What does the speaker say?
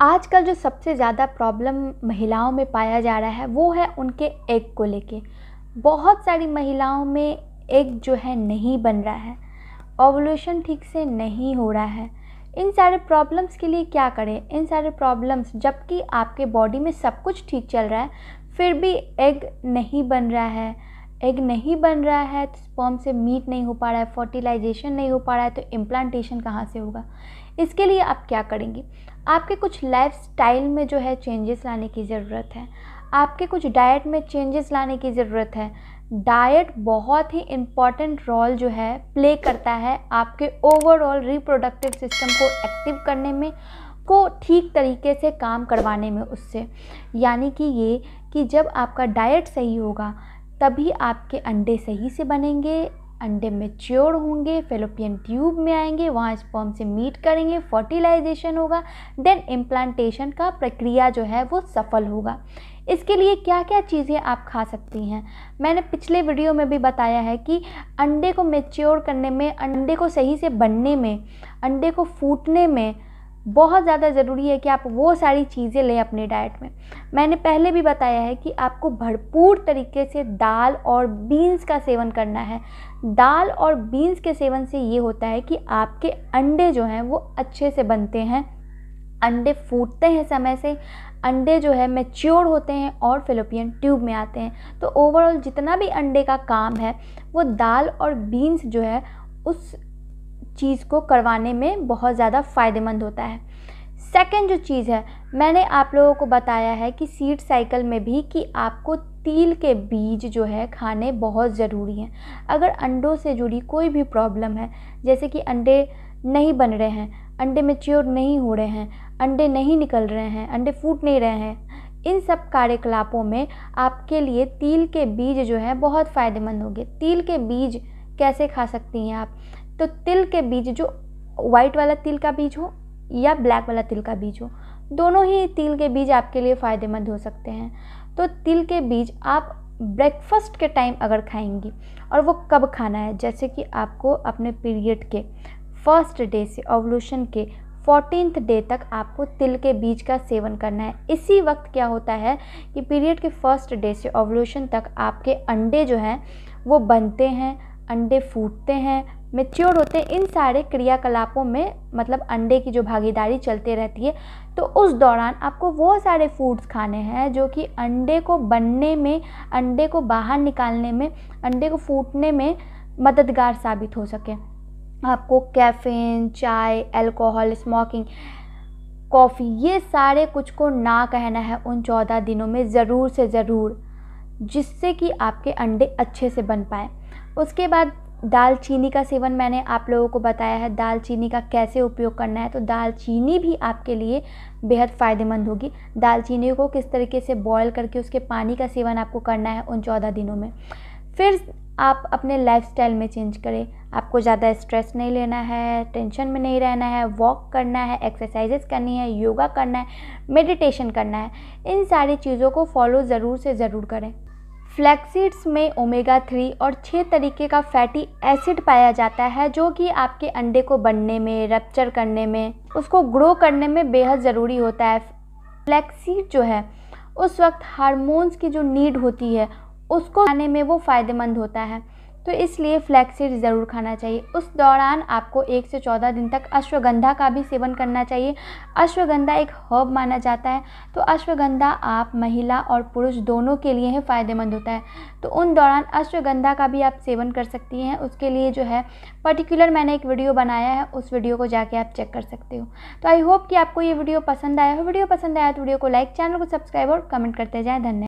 आजकल जो सबसे ज़्यादा प्रॉब्लम महिलाओं में पाया जा रहा है वो है उनके एग को लेके बहुत सारी महिलाओं में एग जो है नहीं बन रहा है ओवल्यूशन ठीक से नहीं हो रहा है इन सारे प्रॉब्लम्स के लिए क्या करें इन सारे प्रॉब्लम्स जबकि आपके बॉडी में सब कुछ ठीक चल रहा है फिर भी एग नहीं बन रहा है एग नहीं बन रहा है तो स्पर्म से मीट नहीं हो पा रहा है फर्टिलाइजेशन नहीं हो पा रहा है तो इम्प्लांटेशन कहाँ से होगा इसके लिए आप क्या करेंगी आपके कुछ लाइफ स्टाइल में जो है चेंजेस लाने की ज़रूरत है आपके कुछ डाइट में चेंजेस लाने की ज़रूरत है डाइट बहुत ही इम्पॉर्टेंट रोल जो है प्ले करता है आपके ओवरऑल रिप्रोडक्टिव सिस्टम को एक्टिव करने में को ठीक तरीके से काम करवाने में उससे यानी कि ये कि जब आपका डाइट सही होगा तभी आपके अंडे सही से बनेंगे अंडे मेच्योर होंगे फेलोपियन ट्यूब में आएंगे वहाँ स्पर्म से मीट करेंगे फर्टिलाइजेशन होगा देन इम्प्लांटेशन का प्रक्रिया जो है वो सफल होगा इसके लिए क्या क्या चीज़ें आप खा सकती हैं मैंने पिछले वीडियो में भी बताया है कि अंडे को मेच्योर करने में अंडे को सही से बनने में अंडे को फूटने में बहुत ज़्यादा ज़रूरी है कि आप वो सारी चीज़ें लें अपने डाइट में मैंने पहले भी बताया है कि आपको भरपूर तरीके से दाल और बीन्स का सेवन करना है दाल और बीन्स के सेवन से ये होता है कि आपके अंडे जो हैं वो अच्छे से बनते हैं अंडे फूटते हैं समय से अंडे जो है मेच्योर होते हैं और फिलोपियन ट्यूब में आते हैं तो ओवरऑल जितना भी अंडे का काम है वो दाल और बीन्स जो है उस चीज़ को करवाने में बहुत ज़्यादा फ़ायदेमंद होता है सेकंड जो चीज़ है मैंने आप लोगों को बताया है कि सीड साइकिल में भी कि आपको तिल के बीज जो है खाने बहुत ज़रूरी हैं अगर अंडों से जुड़ी कोई भी प्रॉब्लम है जैसे कि अंडे नहीं बन रहे हैं अंडे मेच्योर नहीं हो रहे हैं अंडे नहीं निकल रहे हैं अंडे फूट नहीं रहे हैं इन सब कार्यकलापों में आपके लिए तिल के बीज जो है बहुत फ़ायदेमंद होंगे तिल के बीज कैसे खा सकती हैं आप तो तिल के बीज जो वाइट वाला तिल का बीज हो या ब्लैक वाला तिल का बीज हो दोनों ही तिल के बीज आपके लिए फ़ायदेमंद हो सकते हैं तो तिल के बीज आप ब्रेकफास्ट के टाइम अगर खाएंगी और वो कब खाना है जैसे कि आपको अपने पीरियड के फर्स्ट डे से ओवल्यूशन के फोर्टीनथ डे तक आपको तिल के बीज का सेवन करना है इसी वक्त क्या होता है कि पीरियड के फर्स्ट डे से ओवल्यूशन तक आपके अंडे जो हैं वो बनते हैं अंडे फूटते हैं मेच्योर होते हैं इन सारे क्रियाकलापों में मतलब अंडे की जो भागीदारी चलते रहती है तो उस दौरान आपको वो सारे फूड्स खाने हैं जो कि अंडे को बनने में अंडे को बाहर निकालने में अंडे को फूटने में मददगार साबित हो सके आपको कैफीन चाय अल्कोहल स्मोकिंग कॉफ़ी ये सारे कुछ को ना कहना है उन चौदह दिनों में ज़रूर से ज़रूर जिससे कि आपके अंडे अच्छे से बन पाए उसके बाद दालचीनी का सेवन मैंने आप लोगों को बताया है दालचीनी का कैसे उपयोग करना है तो दालचीनी भी आपके लिए बेहद फ़ायदेमंद होगी दालचीनी को किस तरीके से बॉयल करके उसके पानी का सेवन आपको करना है उन चौदह दिनों में फिर आप अपने लाइफस्टाइल में चेंज करें आपको ज़्यादा स्ट्रेस नहीं लेना है टेंशन में नहीं रहना है वॉक करना है एक्सरसाइजेस करनी है योगा करना है मेडिटेशन करना है इन सारी चीज़ों को फॉलो ज़रूर से ज़रूर करें फ्लैक्सीड्स में ओमेगा थ्री और छः तरीके का फैटी एसिड पाया जाता है जो कि आपके अंडे को बनने में रप्चर करने में उसको ग्रो करने में बेहद ज़रूरी होता है फ्लैक्सीड जो है उस वक्त हार्मोन्स की जो नीड होती है उसको खाने में वो फ़ायदेमंद होता है तो इसलिए फ्लैक्सीड ज़रूर खाना चाहिए उस दौरान आपको एक से चौदह दिन तक अश्वगंधा का भी सेवन करना चाहिए अश्वगंधा एक हर्ब माना जाता है तो अश्वगंधा आप महिला और पुरुष दोनों के लिए ही फ़ायदेमंद होता है तो उन दौरान अश्वगंधा का भी आप सेवन कर सकती हैं उसके लिए जो है पर्टिकुलर मैंने एक वीडियो बनाया है उस वीडियो को जाके आप चेक कर सकते हो तो आई होप कि आपको ये वीडियो पसंद आया हो वीडियो पसंद आया तो वीडियो को लाइक चैनल को सब्सक्राइब और कमेंट करते जाएँ धन्यवाद